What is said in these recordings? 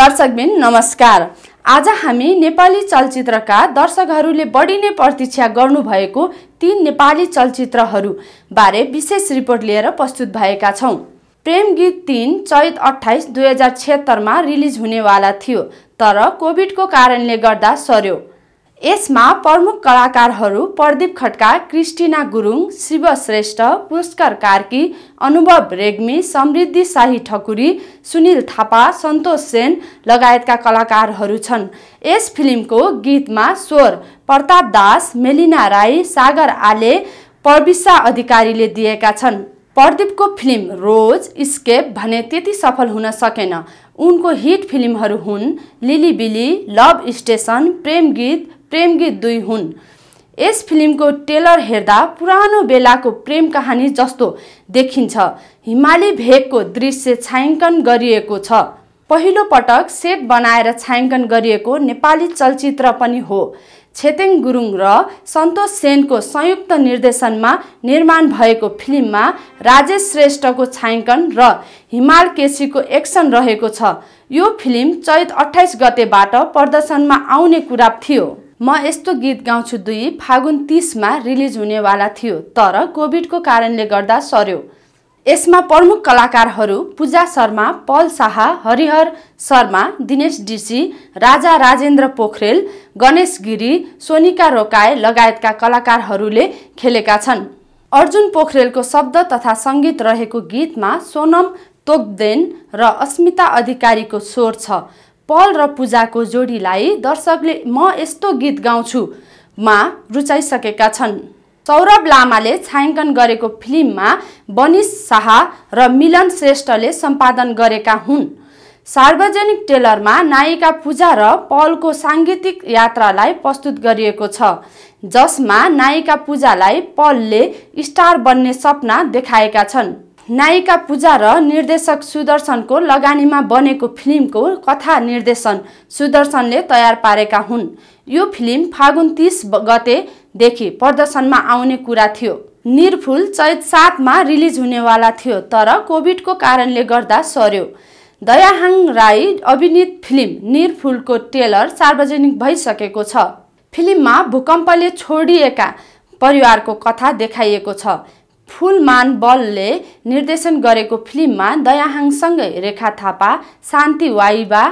दर्शकबिन नमस्कार आज हामी नेपाली चलचित्रका दर्शकहरूले बढी नै प्रतीक्षा गर्नुभएको तीन नेपाली चलचित्रहरू बारे विशेष रिपोर्ट लिएर प्रस्तुत भएका छौँ प्रेम गीत तिन चैत अठाइस दुई हजार छिहत्तरमा रिलिज हुनेवाला थियो तर कोभिडको कारणले गर्दा सर्यो यसमा प्रमुख कलाकारहरू प्रदीप खड्का क्रिस्टिना गुरुङ शिव श्रेष्ठ पुरस्कार कार्की अनुभव रेग्मी समृद्धि शाही ठकुरी सुनिल थापा सन्तोष सेन लगायतका कलाकारहरू छन् यस फिल्मको गीतमा स्वर प्रताप दास मेलिना राई सागर आले प्रविशा अधिकारीले दिएका छन् प्रदीपको फिल्म रोज स्केप भने त्यति सफल हुन सकेन उनको हिट फिल्महरू हुन् लिली बिली लभ स्टेसन प्रेम गीत प्रेम गीत दुई हुन् यस फिल्मको ट्रेलर हेर्दा पुरानो बेलाको प्रेम कहानी जस्तो देखिन्छ हिमाली भेगको दृश्य छायाङ्कन गरिएको छ पहिलो पटक सेट बनाएर छायाङ्कन गरिएको नेपाली चलचित्र पनि हो छेतेङ गुरुङ र सन्तोष सेनको संयुक्त निर्देशनमा निर्माण भएको फिल्ममा राजेश श्रेष्ठको छायाङ्कन र हिमाल केसीको एक्सन रहेको छ यो फिल्म चैत अठाइस गतेबाट प्रदर्शनमा आउने कुरा थियो म यस्तो गीत गाउँछु दुई फागुन तिसमा रिलिज हुनेवाला थियो तर कोभिडको कारणले गर्दा सर्यो यसमा प्रमुख कलाकारहरू पूजा शर्मा पल शाह हरिहर शर्मा दिनेश डिसी राजा राजेन्द्र पोखरेल गणेश गिरी सोनिका रोकाए लगायतका कलाकारहरूले खेलेका छन् अर्जुन पोखरेलको शब्द तथा सङ्गीत रहेको गीतमा सोनम तोकदेन र अस्मिता अधिकारीको स्वर छ पल र पूजाको जोडीलाई दर्शकले म यस्तो गीत गाउँछु मा रुचाइसकेका छन् सौरभ लामाले छायाङ्कन गरेको फिल्ममा बनिस शाह र मिलन श्रेष्ठले सम्पादन गरेका हुन् सार्वजनिक टेलरमा नायिका पूजा र पलको साङ्गीतिक यात्रालाई प्रस्तुत गरिएको छ जसमा नायिका पूजालाई पलले स्टार बन्ने सपना देखाएका छन् नायिका पूजा र निर्देशक सुदर्शनको लगानीमा बनेको फिल्मको कथा निर्देशन सुदर्शनले तयार पारेका हुन् यो फिल्म फागुन तिस गतेदेखि प्रदर्शनमा आउने कुरा थियो निरफुल चैत सातमा रिलिज हुनेवाला थियो तर कोभिडको कारणले गर्दा सर्यो दयाहाङ राई अभिनीत फिल्म निरफुलको ट्रेलर सार्वजनिक भइसकेको छ फिल्ममा भूकम्पले छोडिएका परिवारको कथा देखाइएको छ मान बलले निर्देशन गरेको फिल्ममा दयाहाङसँगै रेखा थापा शान्ति वाइबा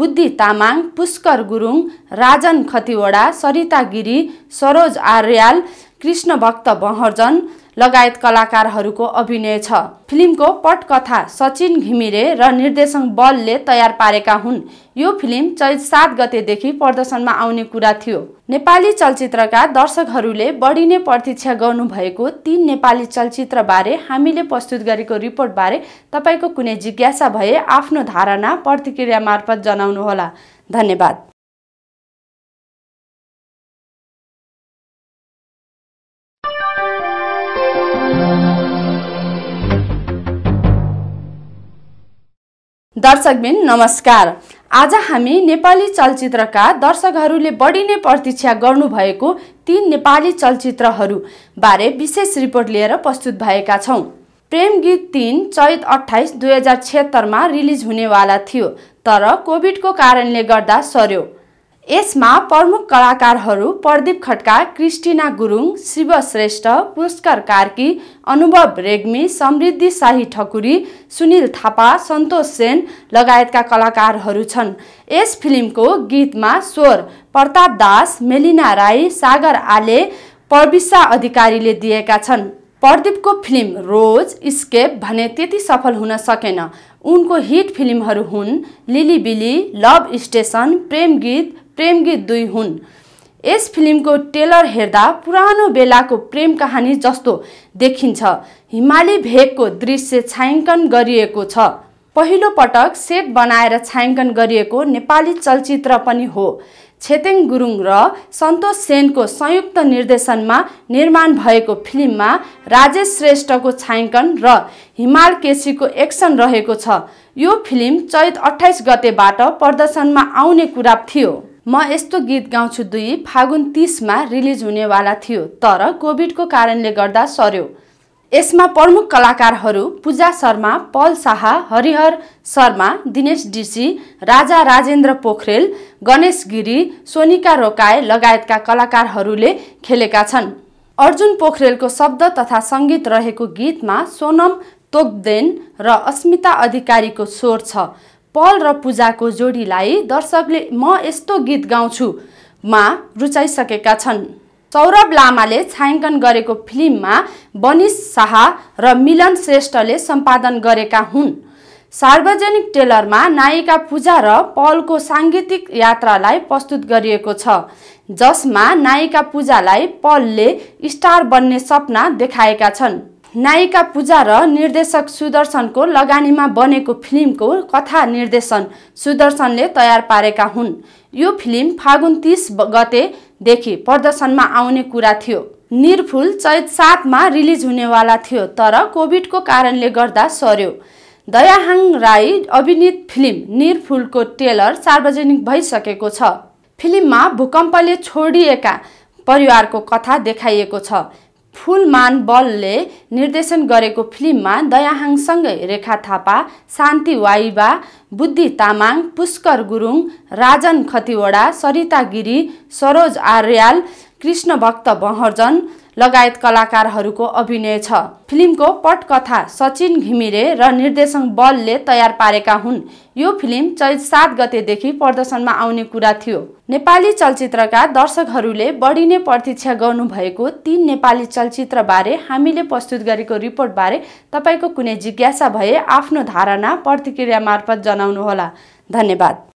बुद्धि तामाङ पुष्कर गुरुङ राजन खतिवडा सरिता गिरी सरोज आर्याल कृष्णभक्त बहर्जन लगायत कलाकारहरूको अभिनय छ फिल्मको पटकथा सचिन घिमिरे र निर्देशन बलले तयार पारेका हुन् यो फिल्म चैत सात गतेदेखि प्रदर्शनमा आउने कुरा थियो नेपाली चलचित्रका दर्शकहरूले बढी नै प्रतीक्षा गर्नुभएको तीन नेपाली चलचित्रबारे हामीले प्रस्तुत गरेको रिपोर्टबारे तपाईँको कुनै जिज्ञासा भए आफ्नो धारणा प्रतिक्रिया मार्फत जनाउनुहोला धन्यवाद दर्शकबिन नमस्कार आज हामी नेपाली चलचित्रका दर्शकहरूले बढी नै प्रतीक्षा गर्नुभएको तीन नेपाली चलचित्रहरू बारे विशेष रिपोर्ट लिएर प्रस्तुत भएका छौँ प्रेम गीत तिन चैत अठाइस दुई हजार छिहत्तरमा रिलिज हुनेवाला थियो तर कोभिडको कारणले गर्दा सर्यो यसमा प्रमुख कलाकारहरू प्रदीप खड्का क्रिस्टिना गुरुङ शिव श्रेष्ठ पुरस्कार कार्की अनुभव रेग्मी समृद्धि शाही ठकुरी सुनिल थापा सन्तोष सेन लगायतका कलाकारहरू छन् यस फिल्मको गीतमा स्वर प्रताप दास मेलिना राई सागर आले प्रविशा अधिकारीले दिएका छन् प्रदीपको फिल्म रोज स्केप भने त्यति सफल हुन सकेन उनको हिट फिल्महरू हुन् लिली बिली लभ स्टेसन प्रेम गीत प्रेम गीत दुई हुन् यस फिल्मको ट्रेलर हेर्दा पुरानो बेलाको प्रेम कहानी जस्तो देखिन्छ हिमाली भेगको दृश्य छायाङ्कन गरिएको छ पहिलो पटक सेट बनाएर छायाङ्कन गरिएको नेपाली चलचित्र पनि हो छेतेङ गुरुङ र सन्तोष सेनको संयुक्त निर्देशनमा निर्माण भएको फिल्ममा राजेश श्रेष्ठको छायाङ्कन र हिमाल केसीको एक्सन रहेको छ यो फिल्म चैत अठाइस गतेबाट प्रदर्शनमा आउने कुरा थियो म यस्तो गीत गाउँछु दुई फागुन तिसमा रिलिज हुनेवाला थियो तर कोभिडको कारणले गर्दा सर्यो यसमा प्रमुख कलाकारहरू पूजा शर्मा पल शाह हरिहर शर्मा दिनेश डिसी राजा राजेन्द्र पोखरेल गणेश गिरी सोनिका रोकाए लगायतका कलाकारहरूले खेलेका छन् अर्जुन पोखरेलको शब्द तथा सङ्गीत रहेको गीतमा सोनम तोकदेन र अस्मिता अधिकारीको स्वर छ पल र पूजाको जोडीलाई दर्शकले म यस्तो गीत गाउँछु मा रुचाइसकेका छन् सौरभ लामाले छायाङ्कन गरेको फिल्ममा बनिस शाह र मिलन श्रेष्ठले सम्पादन गरेका हुन् सार्वजनिक टेलरमा नायिका पूजा र पलको साङ्गीतिक यात्रालाई प्रस्तुत गरिएको छ जसमा नायिका पूजालाई पलले स्टार बन्ने सपना देखाएका छन् नायिका पूजा र निर्देशक सुदर्शनको लगानीमा बनेको फिल्मको कथा निर्देशन सुदर्शनले तयार पारेका हुन् यो फिल्म फागुन तिस गतेदेखि प्रदर्शनमा आउने कुरा थियो निरफुल चैत सातमा रिलिज हुनेवाला थियो तर कोभिडको कारणले गर्दा सर्यो दयाहाङ राई अभिनीत फिल्म निरफुलको ट्रेलर सार्वजनिक भइसकेको छ फिल्ममा भूकम्पले छोडिएका परिवारको कथा देखाइएको छ मान बलले निर्देशन गरेको फिल्ममा दयाहाङसँगै रेखा थापा शान्ति वाइबा बुद्धि तामाङ पुष्कर गुरुङ राजन खतिवडा सरिता गिरी सरोज आर्याल कृष्णभक्त बहर्जन लगायत कलाकारहरूको अभिनय छ फिल्मको पटकथा सचिन घिमिरे र निर्देशन बलले तयार पारेका हुन् यो फिल्म चैत सात गतेदेखि प्रदर्शनमा आउने कुरा थियो नेपाली चलचित्रका दर्शकहरूले बढी नै प्रतीक्षा गर्नुभएको तीन नेपाली चलचित्रबारे हामीले प्रस्तुत गरेको रिपोर्टबारे तपाईँको कुनै जिज्ञासा भए आफ्नो धारणा प्रतिक्रिया मार्फत जनाउनुहोला धन्यवाद